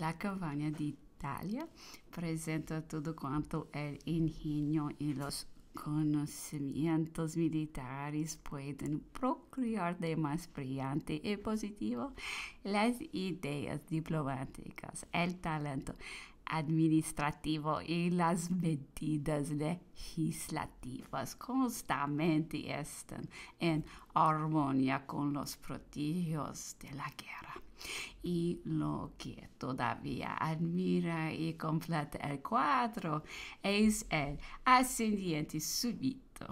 La campaña de Italia presenta todo cuanto el ingenio y los conocimientos militares pueden procrear de más brillante y positivo las ideas diplomáticas, el talento administrativo y las medidas legislativas constantemente están en armonía con los prodigios de la guerra. Y lo que todavía admira y completa el cuadro es el ascendiente súbito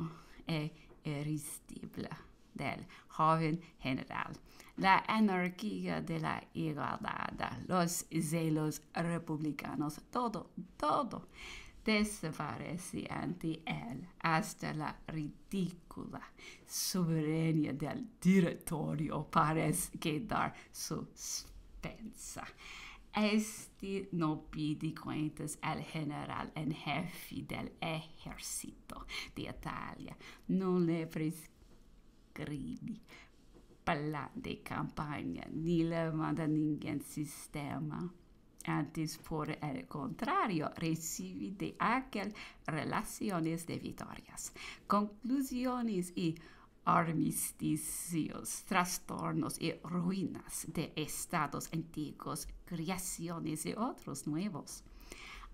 e irresistible del joven general la anarquía de la igualdad, los celos republicanos, todo, todo desfaresi anti él hasta la ridícula soberanía del directorio parece quedar suspensa. Este no pide cuentas al general en jefe del ejército di Italia. non le prescribe plan de campagna ni le manda ningún sistema. Antes, por el contrario, recibe de aquel relaciones de victorias, conclusiones y armisticios, trastornos y ruinas de estados antiguos, creaciones y otros nuevos.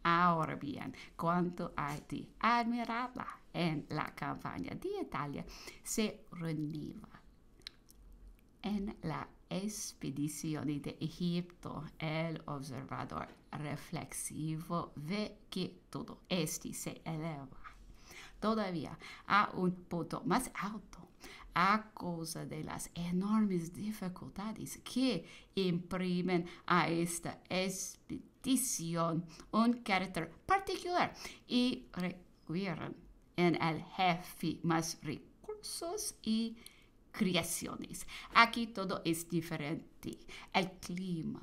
Ahora bien, cuanto a ti, admiraba en la campaña de Italia, se renueva en la expedición de Egipto, el observador reflexivo ve que todo este se eleva todavía a un punto más alto a causa de las enormes dificultades que imprimen a esta expedición un carácter particular y requieren en el jefe más recursos y creaciones. Aquí todo es diferente. El clima,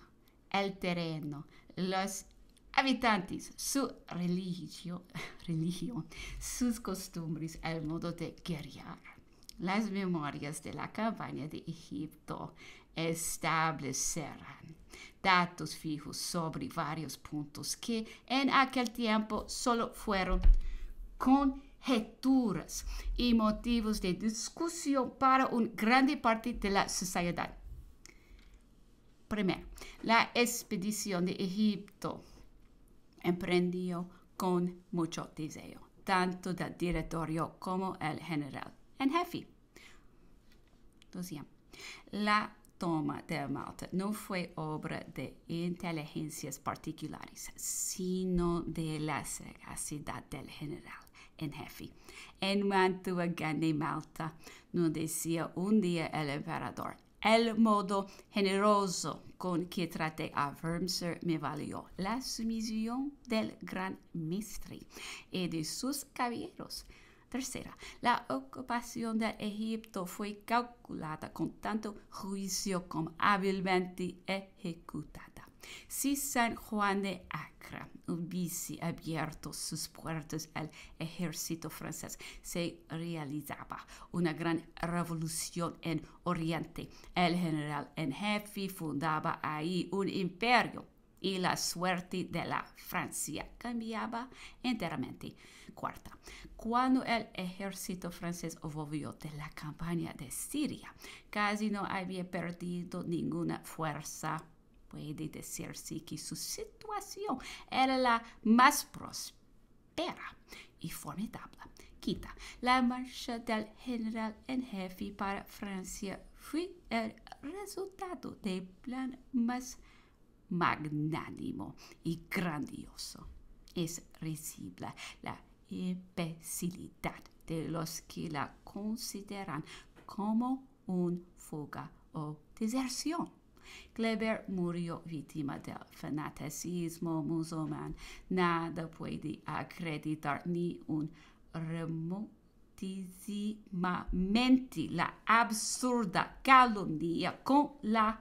el terreno, los habitantes, su religión, sus costumbres, el modo de guerrear. Las memorias de la campaña de Egipto establecerán datos fijos sobre varios puntos que en aquel tiempo solo fueron con y motivos de discusión para una grande parte de la sociedad. Primero, la expedición de Egipto emprendió con mucho deseo, tanto del directorio como el general en jefe. la toma de Malta no fue obra de inteligencias particulares, sino de la sagacidad del general en jefe. En cuanto a Malta, nos decía un día el emperador, el modo generoso con que traté a Wormser me valió la sumisión del gran mestre y de sus caballeros. Tercera, la ocupación de Egipto fue calculada con tanto juicio como hábilmente ejecutada. Si San Juan de Acre hubiese abierto sus puertas al ejército francés, se realizaba una gran revolución en Oriente. El general en jefe fundaba ahí un imperio y la suerte de la Francia cambiaba enteramente. Cuarta, cuando el ejército francés volvió de la campaña de Siria, casi no había perdido ninguna fuerza puede decirse que su situación era la más próspera y formidable. Quita, la marcha del general en jefe para Francia fue el resultado del plan más magnánimo y grandioso. Es risible la imbecilidad de los que la consideran como un fuga o deserción. Kleber murió víctima del fanatismo musulmán. Nada puede acreditar ni un remotísimamente la absurda calumnia con la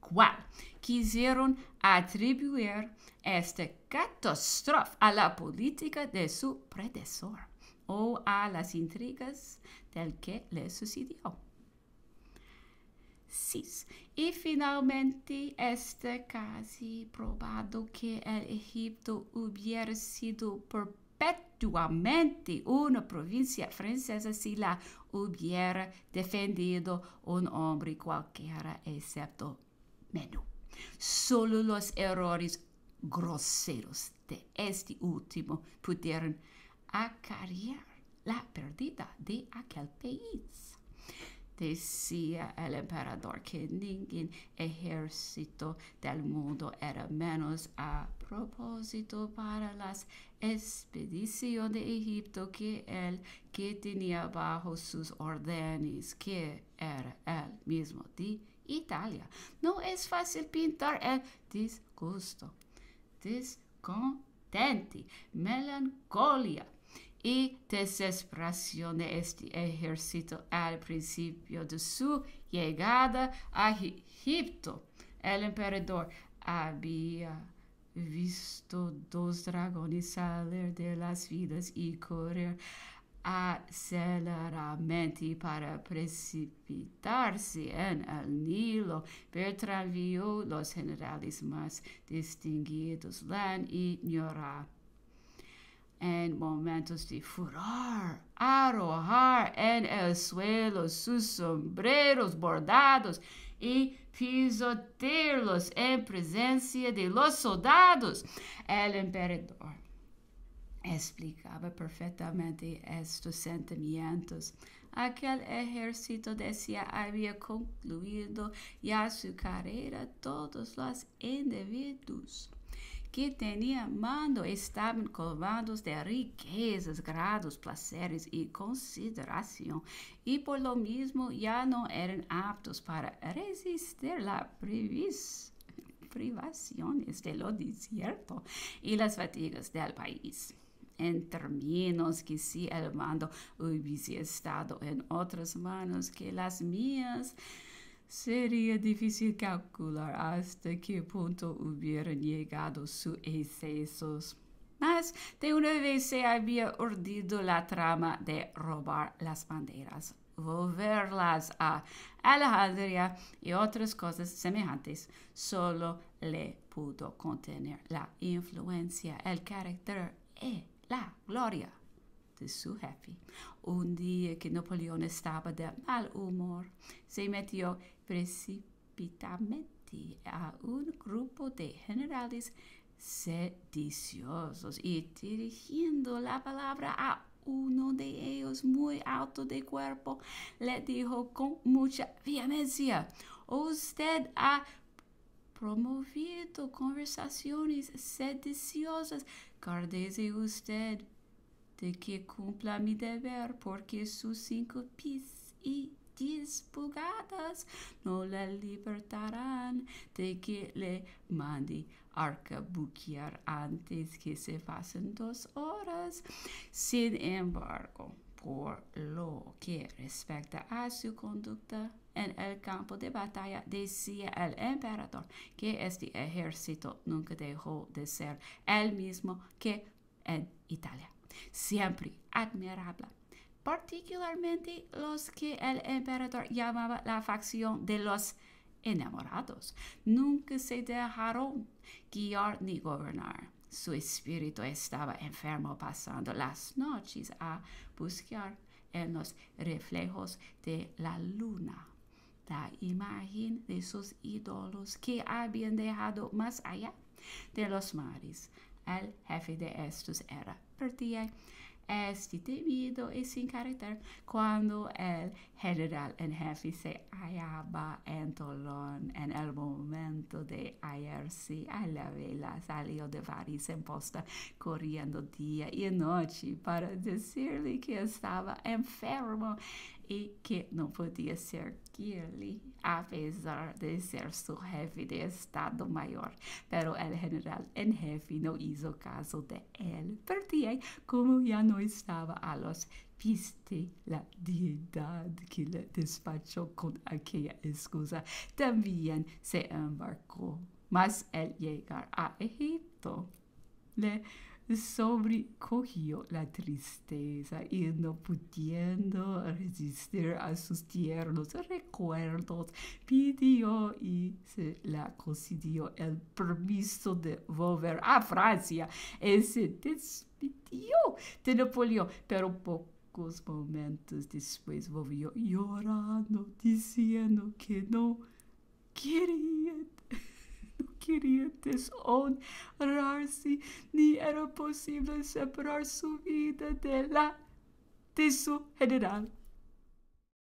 cual quisieron atribuir esta catástrofe a la política de su predecesor o a las intrigas del que le sucedió. Y e, finalmente este casi probado que el Egipto hubiera sido perpetuamente una provincia francesa si la hubiera defendido un hombre cualquiera excepto Menú. Solo los errores groseros de este último pudieron acarrear la pérdida de aquel país decía el emperador que ningún ejército del mundo era menos a propósito para las expediciones de Egipto que él que tenía bajo sus órdenes, que era el mismo de Italia. No es fácil pintar el disgusto, descontente, melancolía, y desesperación de este ejército al principio de su llegada a Egipto. El emperador había visto dos dragones salir de las vidas y correr aceleradamente para precipitarse en el Nilo. Bertrand vio los generales más distinguidos, Lan y Nora em momentos de furor, arrojar en el suelo sus sombreros bordados e pisotearlos em presença de los soldados. El emperador explicaba perfectamente estes sentimientos. Aquel ejército decía había concluído ya su carreira todos los indivíduos. que tenían mando estaban colmados de riquezas, grados, placeres y consideración, y por lo mismo ya no eran aptos para resistir la privaciones de lo desierto y las fatigas del país en términos que si el mando hubiese estado en otras manos que las mías, Sería difícil calcular hasta qué punto hubieran llegado sus excesos. Mas de una vez se había urdido la trama de robar las banderas, volverlas a Alejandría y otras cosas semejantes. Solo le pudo contener la influencia, el carácter y la gloria su jefe. Un día que Napoleón estaba de mal humor, se metió precipitadamente a un grupo de generales sediciosos y dirigiendo la palabra a uno de ellos muy alto de cuerpo, le dijo con mucha vehemencia, usted ha promovido conversaciones sediciosas, y usted de que cumpla mi deber, porque sus cinco pies y diez pulgadas no la libertarán de que le mande arcabuquear antes que se pasen dos horas. Sin embargo, por lo que respecta a su conducta en el campo de batalla, decía el emperador que este ejército nunca dejó de ser el mismo que en Italia siempre admirable, particularmente los que el emperador llamaba la facción de los enamorados. Nunca se dejaron guiar ni gobernar. Su espíritu estaba enfermo pasando las noches a buscar en los reflejos de la luna la imagen de sus ídolos que habían dejado más allá de los mares. El jefe de estos era este instituido e sin carácter cuando el general en jefe se hallaba en Tolón en el momento de hallarse a la vela salió de París en posta corriendo día y noche para decirle que estaba enfermo y que no podía ser a pesar de ser su jefe de Estado Mayor. Pero el general en jefe no hizo caso de él, porque como ya no estaba a los viste la deidad que le despachó con aquella excusa, también se embarcó. Mas el llegar a Egipto, le Sobrecogió la tristeza y no pudiendo resistir a sus tiernos recuerdos, pidió y se la concedió el permiso de volver a Francia y se despidió de Napoleón, pero pocos momentos después volvió llorando, diciendo que no quería quirietes on rarsi ni era possible separar su vida de la de su